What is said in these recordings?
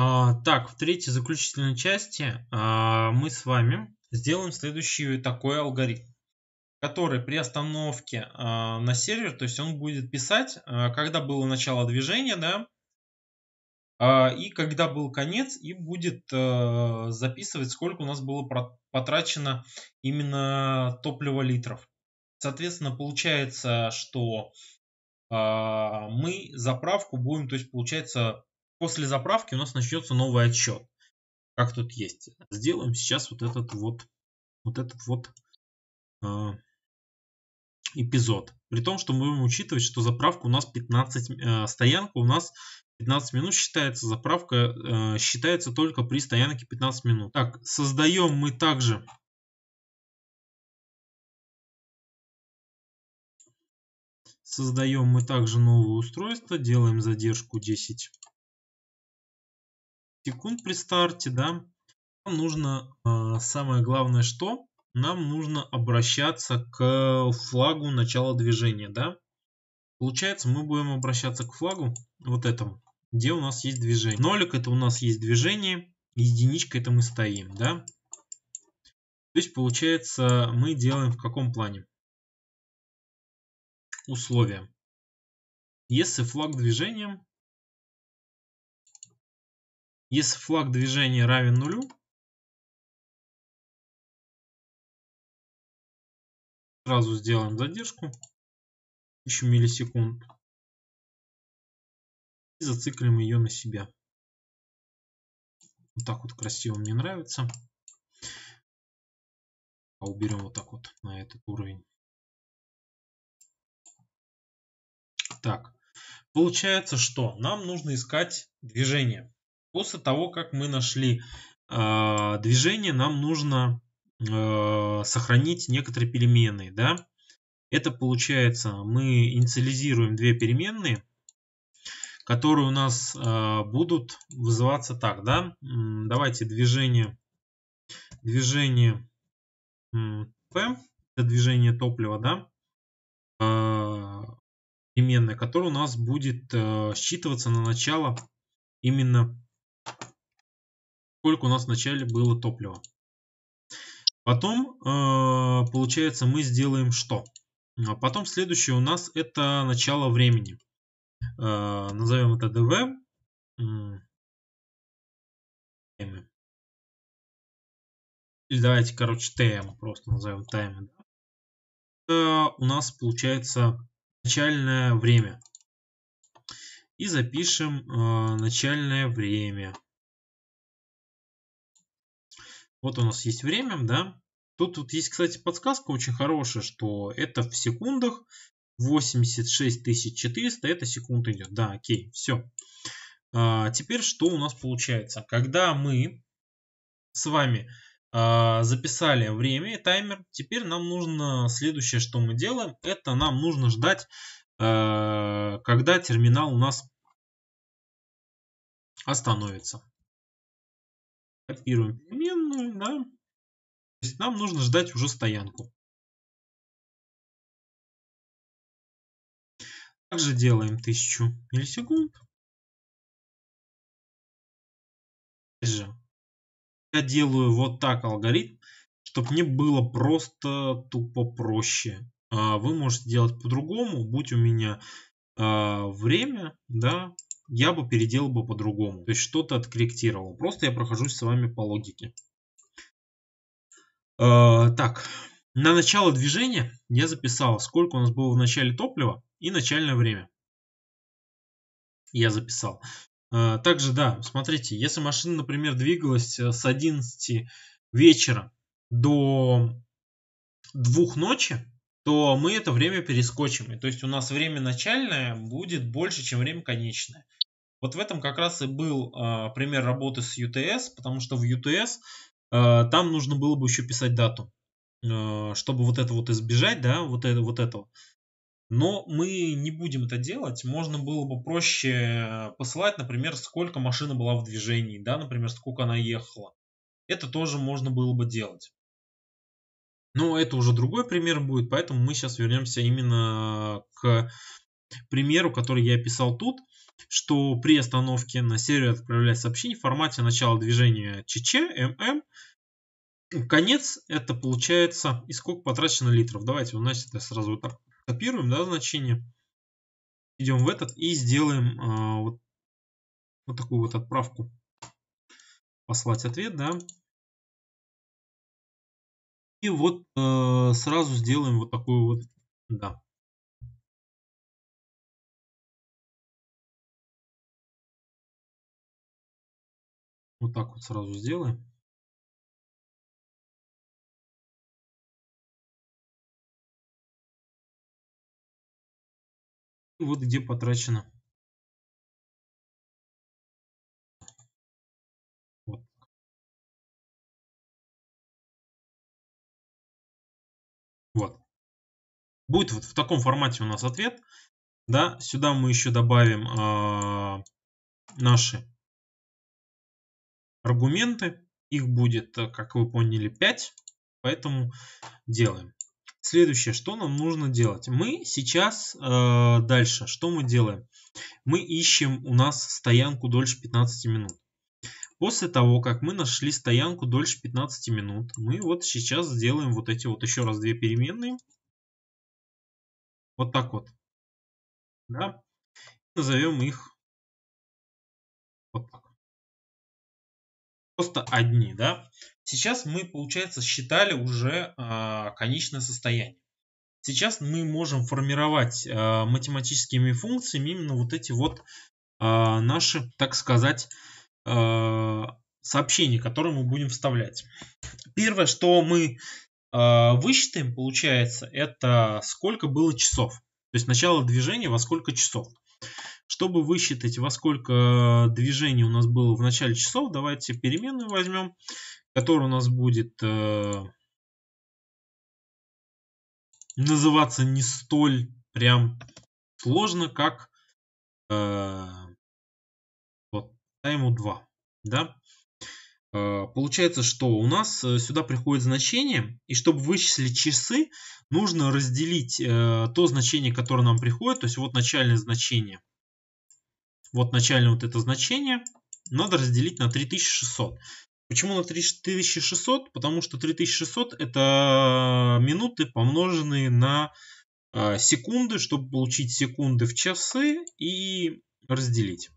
А, так, в третьей заключительной части а, мы с вами сделаем следующий такой алгоритм, который при остановке а, на сервер, то есть он будет писать, когда было начало движения, да, и когда был конец, и будет записывать, сколько у нас было потрачено именно топлива литров. Соответственно, получается, что мы заправку будем, то есть получается после заправки у нас начнется новый отчет. Как тут есть. Сделаем сейчас вот этот вот, вот этот вот э, эпизод. При том, что мы будем учитывать, что заправка у нас 15, э, а, стоянка у нас 15 минут считается, заправка э, считается только при стоянке 15 минут. Так, создаем мы также Создаем мы также новое устройство, делаем задержку 10 секунд при старте, да, нам нужно, а, самое главное, что? Нам нужно обращаться к флагу начала движения, да. Получается, мы будем обращаться к флагу вот этому, где у нас есть движение. Нолик это у нас есть движение, единичка это мы стоим, да. То есть, получается, мы делаем в каком плане? Условия. Если флаг движением, если флаг движения равен нулю, сразу сделаем задержку еще миллисекунд и зациклим ее на себя. Вот так вот красиво мне нравится. А уберем вот так вот на этот уровень. Так, получается, что нам нужно искать движение. После того, как мы нашли э, движение, нам нужно э, сохранить некоторые переменные. Да? Это получается, мы инициализируем две переменные, которые у нас э, будут вызываться так. Да? Давайте движение, движение P, это движение топлива, да? переменная, которая у нас будет э, считываться на начало именно сколько у нас вначале было топлива. Потом, э, получается, мы сделаем что? А потом следующее у нас это начало времени. Э, назовем это ДВ. Или давайте, короче, ТМ просто назовем таймы. Это у нас получается начальное время. И запишем э, начальное время. Вот у нас есть время, да. Тут, вот есть, кстати, подсказка очень хорошая, что это в секундах. 86400 это секунд идет. Да, окей, все. А, теперь что у нас получается? Когда мы с вами а, записали время и таймер, теперь нам нужно следующее, что мы делаем, это нам нужно ждать, а, когда терминал у нас остановится. Копируем переменную, да. То есть нам нужно ждать уже стоянку. Также делаем 1000 миллисекунд. Опять же, я делаю вот так алгоритм, чтобы мне было просто тупо проще. А вы можете делать по-другому, будь у меня а, время, да, я бы переделал бы по-другому. То есть что-то откорректировал. Просто я прохожусь с вами по логике. Э, так, на начало движения я записал, сколько у нас было в начале топлива и начальное время. Я записал. Э, также, да, смотрите, если машина, например, двигалась э, с 11 вечера до 2 ночи, то мы это время перескочим. И то есть у нас время начальное будет больше, чем время конечное. Вот в этом как раз и был э, пример работы с UTS, потому что в UTS э, а, там нужно было бы еще писать дату, э, чтобы вот это вот избежать, да, вот, это, вот этого. Но мы не будем это делать. Можно было бы проще посылать, например, сколько машина была в движении, да, например, сколько она ехала. Это тоже можно было бы делать. Но это уже другой пример будет, поэтому мы сейчас вернемся именно к примеру, который я описал тут что при остановке на сервер отправлять сообщение в формате начала движения ЧЧ, ММ. Конец это получается и сколько потрачено литров. Давайте, значит, это сразу вот так копируем, да, значение. Идем в этот и сделаем а, вот, вот такую вот отправку. Послать ответ, да. И вот э, сразу сделаем вот такую вот, да, Вот так вот сразу сделаем. И вот где потрачено. Вот. вот. Будет вот в таком формате у нас ответ. Да, сюда мы еще добавим э, наши аргументы. Их будет, э, как вы поняли, 5. Поэтому делаем. Следующее, что нам нужно делать? Мы сейчас э, дальше, что мы делаем? Мы ищем у нас стоянку дольше 15 минут. После того, как мы нашли стоянку дольше 15 минут, мы вот сейчас сделаем вот эти вот еще раз две переменные. Вот так вот. Да? Назовем их вот так просто одни, да. Сейчас мы, получается, считали уже э, конечное состояние. Сейчас мы можем формировать э, математическими функциями именно вот эти вот э, наши, так сказать, э, сообщения, которые мы будем вставлять. Первое, что мы э, высчитаем, получается, это сколько было часов. То есть начало движения во сколько часов. Чтобы высчитать, во сколько э, движений у нас было в начале часов, давайте переменную возьмем, которая у нас будет э, называться не столь прям сложно, как э, вот, тайму 2. Да? Э, получается, что у нас э, сюда приходит значение, и чтобы вычислить часы, нужно разделить э, то значение, которое нам приходит, то есть вот начальное значение вот начальное вот это значение надо разделить на 3600. Почему на 3600? Потому что 3600 это минуты, помноженные на э, секунды, чтобы получить секунды в часы и разделить.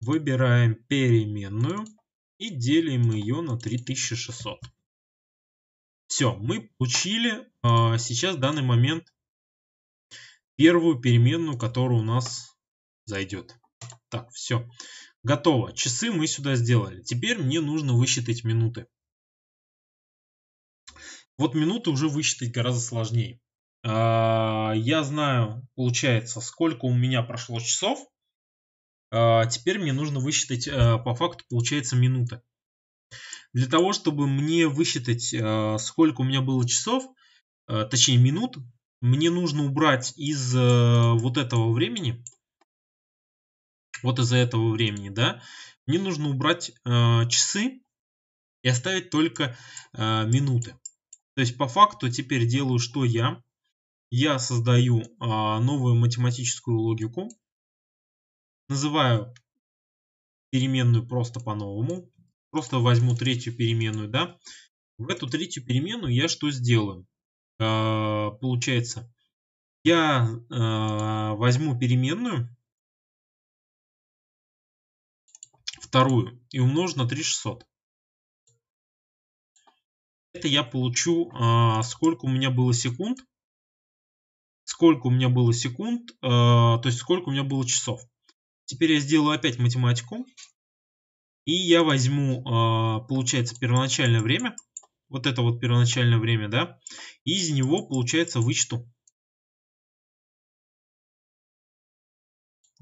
Выбираем переменную и делим ее на 3600. Все, мы получили э, сейчас в данный момент первую переменную, которая у нас зайдет. Так, все. Готово. Часы мы сюда сделали. Теперь мне нужно высчитать минуты. Вот минуты уже высчитать гораздо сложнее. А, я знаю, получается, сколько у меня прошло часов. А, теперь мне нужно высчитать, а, по факту, получается, минуты. Для того, чтобы мне высчитать, сколько у меня было часов, точнее минут, мне нужно убрать из э, вот этого времени вот из-за этого времени, да, мне нужно убрать э, часы и оставить только э, минуты. То есть по факту теперь делаю что я? Я создаю э, новую математическую логику, называю переменную просто по-новому, просто возьму третью переменную, да. В эту третью переменную я что сделаю? Э, получается, я э, возьму переменную, вторую и умножу на 3600. Это я получу, а, сколько у меня было секунд. Сколько у меня было секунд, а, то есть сколько у меня было часов. Теперь я сделаю опять математику. И я возьму, а, получается, первоначальное время. Вот это вот первоначальное время, да. И из него, получается, вычту.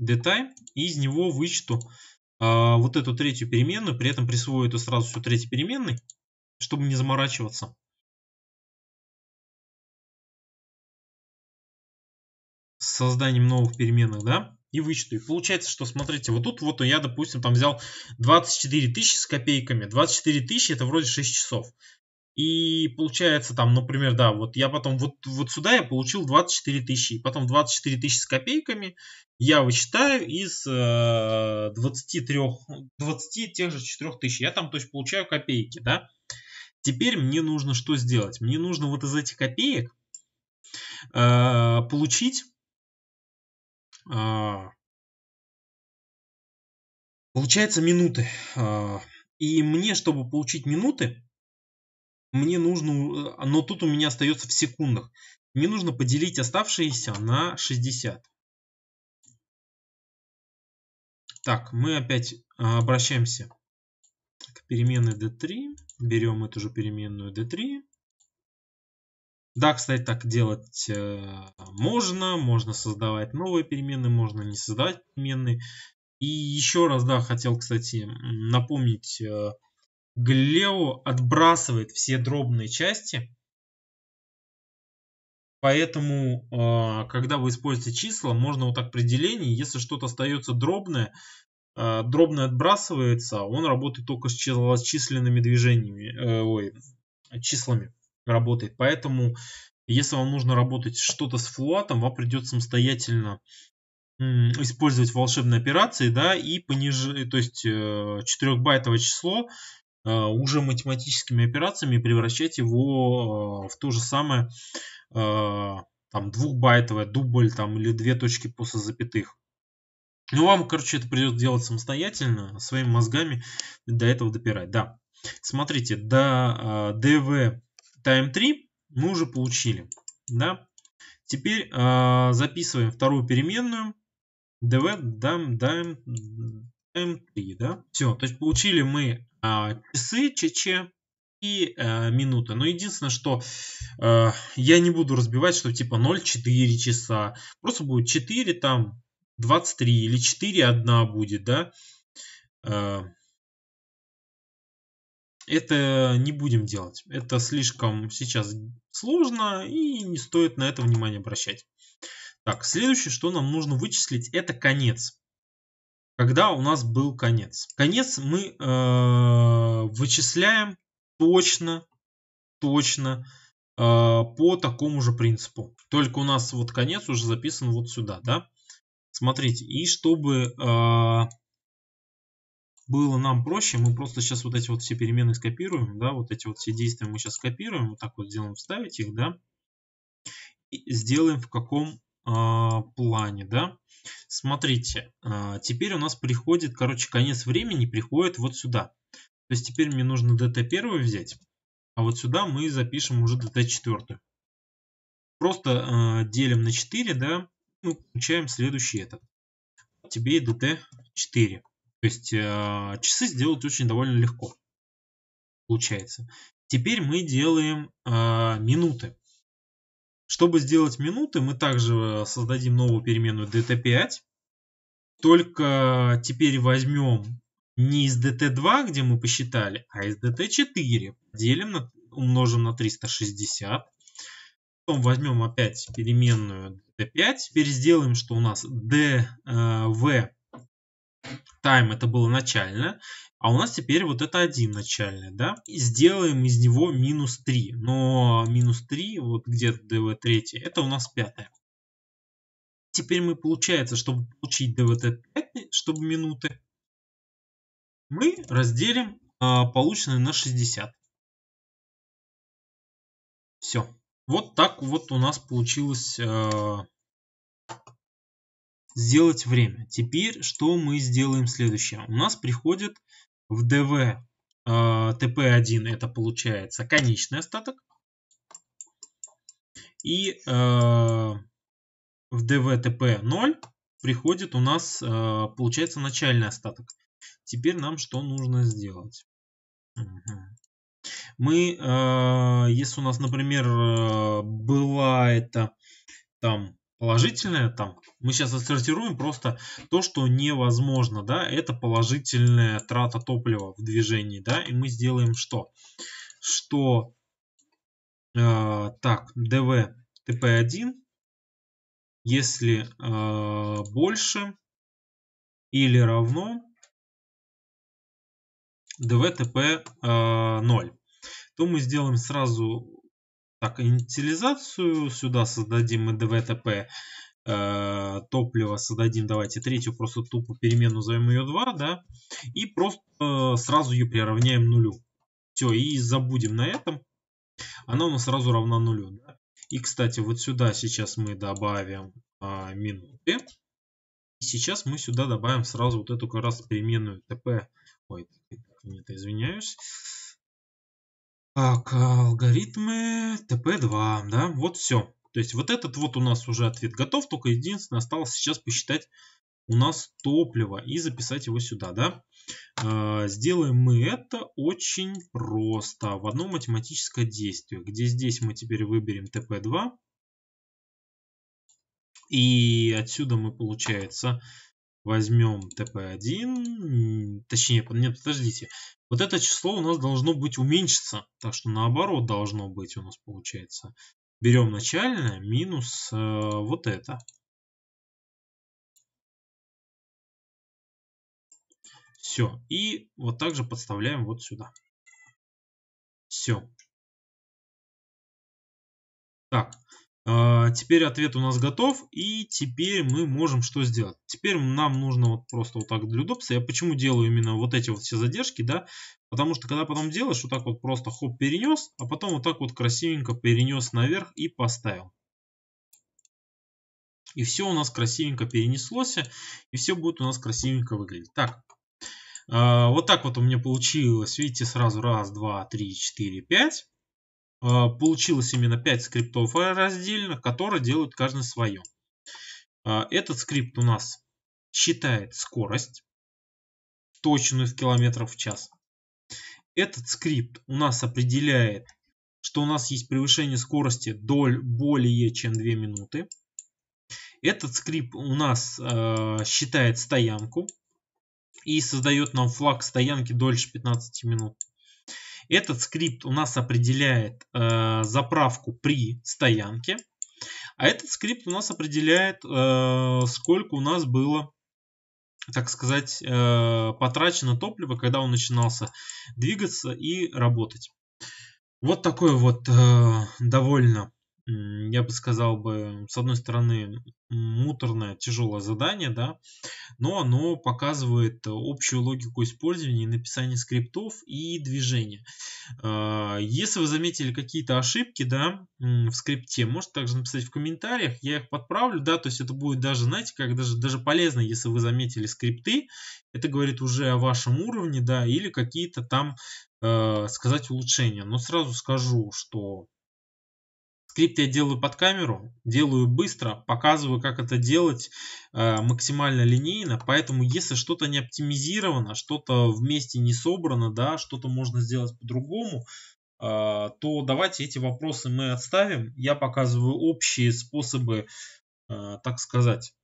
Dtime. И из него вычту а, вот эту третью переменную, при этом присвою это сразу всю третью переменной, чтобы не заморачиваться. С созданием новых переменных, да, и вычту. И получается, что, смотрите, вот тут вот я, допустим, там взял 24 тысячи с копейками. 24 тысячи это вроде 6 часов. И получается там, например, да, вот я потом вот, вот сюда я получил 24 тысячи, потом 24 тысячи с копейками я вычитаю из э, 23, 20 тех же 4 тысяч. Я там, то есть, получаю копейки, да. Теперь мне нужно что сделать? Мне нужно вот из этих копеек э, получить... Э, получается минуты. Э, и мне, чтобы получить минуты, мне нужно, э, но тут у меня остается в секундах. Мне нужно поделить оставшиеся на 60. Так, мы опять а, обращаемся к переменной d3. Берем эту же переменную d3. Да, кстати, так делать э, можно. Можно создавать новые переменные, можно не создавать переменные. И еще раз, да, хотел, кстати, напомнить э, Галилео отбрасывает все дробные части, поэтому, а, когда вы используете числа, можно вот так при если что-то остается дробное, а, дробное отбрасывается, он работает только с численными движениями, э, ой, числами работает. Поэтому, если вам нужно работать что-то с флуатом, вам придется самостоятельно использовать волшебные операции, да, и пониже, то есть 4 э, байтовое число а, уже математическими операциями превращать его а, в то же самое а, там двухбайтовое, дубль там или две точки после запятых. Ну, вам, короче, это придется делать самостоятельно, своими мозгами до этого допирать. Да, смотрите, до DV Time 3 мы уже получили. Да? Теперь записываем вторую переменную. DV, дам, дам, дам 3, да? Все, то есть получили мы а, часы, ЧЧ и э, минута. Но единственное, что э, я не буду разбивать, что типа 0,4 часа. Просто будет 4 там 23 или 4 одна будет, да. Э, это не будем делать. Это слишком сейчас сложно и не стоит на это внимание обращать. Так, следующее, что нам нужно вычислить, это конец когда у нас был конец. Конец мы э, вычисляем точно, точно э, по такому же принципу. Только у нас вот конец уже записан вот сюда, да? Смотрите, и чтобы э, было нам проще, мы просто сейчас вот эти вот все переменные скопируем, да, вот эти вот все действия мы сейчас скопируем, вот так вот сделаем, вставить их, да, и сделаем в каком э, плане, да. Смотрите, а, теперь у нас приходит, короче, конец времени приходит вот сюда. То есть теперь мне нужно DT1 взять, а вот сюда мы запишем уже DT4. Просто а, делим на 4, да, ну, получаем следующий этот. Тебе и DT4. То есть а, часы сделать очень довольно легко. Получается. Теперь мы делаем минуты. Чтобы сделать минуты, мы также э, создадим новую переменную dt5. Только теперь возьмем не из dt2, где мы посчитали, а из dt4. Делим, на, умножим на 360. Потом возьмем опять переменную dt5. Теперь сделаем, что у нас dv time э, это было начально. А у нас теперь вот это 1 начальный, да? И сделаем из него минус 3. Но минус 3, вот где-то dv3, это у нас 5. Теперь мы, получается, чтобы получить dvt 5, чтобы минуты, мы разделим а, полученное на 60. Все. Вот так вот у нас получилось а, сделать время. Теперь что мы сделаем следующее? У нас приходит в dv ТП 1 это получается конечный остаток. И э, в ДВ ТП 0 приходит у нас, э, получается, начальный остаток. Теперь нам что нужно сделать? Мы, э, если у нас, например, была это там положительное там. Мы сейчас отсортируем просто то, что невозможно, да, это положительная трата топлива в движении, да, и мы сделаем что? Что, э, так, dv tp1, если э, больше или равно dv tp э, то мы сделаем сразу так, инициализацию сюда создадим мы ДВТП. Э, топливо создадим, давайте, третью просто тупо перемену назовем ее 2, да. И просто э, сразу ее приравняем нулю. Все, и забудем на этом. Она у нас сразу равна нулю, да. И, кстати, вот сюда сейчас мы добавим а, минуты. И сейчас мы сюда добавим сразу вот эту как раз переменную ТП. Ой, нет, извиняюсь. Так, алгоритмы тп 2 да, вот все. То есть вот этот вот у нас уже ответ готов, только единственное осталось сейчас посчитать у нас топливо и записать его сюда, да. А, сделаем мы это очень просто, в одно математическое действие, где здесь мы теперь выберем тп 2 И отсюда мы, получается, возьмем тп 1 точнее, нет, подождите, вот это число у нас должно быть уменьшиться, так что наоборот должно быть у нас получается. Берем начальное минус э, вот это. Все. И вот также подставляем вот сюда. Все. Так, а, теперь ответ у нас готов, и теперь мы можем что сделать? Теперь нам нужно вот просто вот так для удобства. Я почему делаю именно вот эти вот все задержки, да? Потому что когда потом делаешь, вот так вот просто хоп перенес, а потом вот так вот красивенько перенес наверх и поставил. И все у нас красивенько перенеслось, и все будет у нас красивенько выглядеть. Так, а, вот так вот у меня получилось, видите, сразу раз, два, три, четыре, пять. А, получилось именно 5 скриптов раздельно, которые делают каждый свое. А, этот скрипт у нас считает скорость, точную в километров в час. Этот скрипт у нас определяет, что у нас есть превышение скорости доль более чем 2 минуты. Этот скрипт у нас э, считает стоянку и создает нам флаг стоянки дольше 15 минут. Этот скрипт у нас определяет э, заправку при стоянке. А этот скрипт у нас определяет, э, сколько у нас было, так сказать, э, потрачено топлива, когда он начинался двигаться и работать. Вот такой вот э, довольно я бы сказал бы, с одной стороны, муторное, тяжелое задание, да, но оно показывает общую логику использования и написания скриптов и движения. А, если вы заметили какие-то ошибки, да, в скрипте, можете также написать в комментариях, я их подправлю, да, то есть это будет даже, знаете, как даже, даже полезно, если вы заметили скрипты, это говорит уже о вашем уровне, да, или какие-то там э, сказать улучшения. Но сразу скажу, что Скрипт я делаю под камеру, делаю быстро, показываю, как это делать э, максимально линейно. Поэтому, если что-то не оптимизировано, что-то вместе не собрано, да, что-то можно сделать по-другому, э, то давайте эти вопросы мы отставим. Я показываю общие способы, э, так сказать,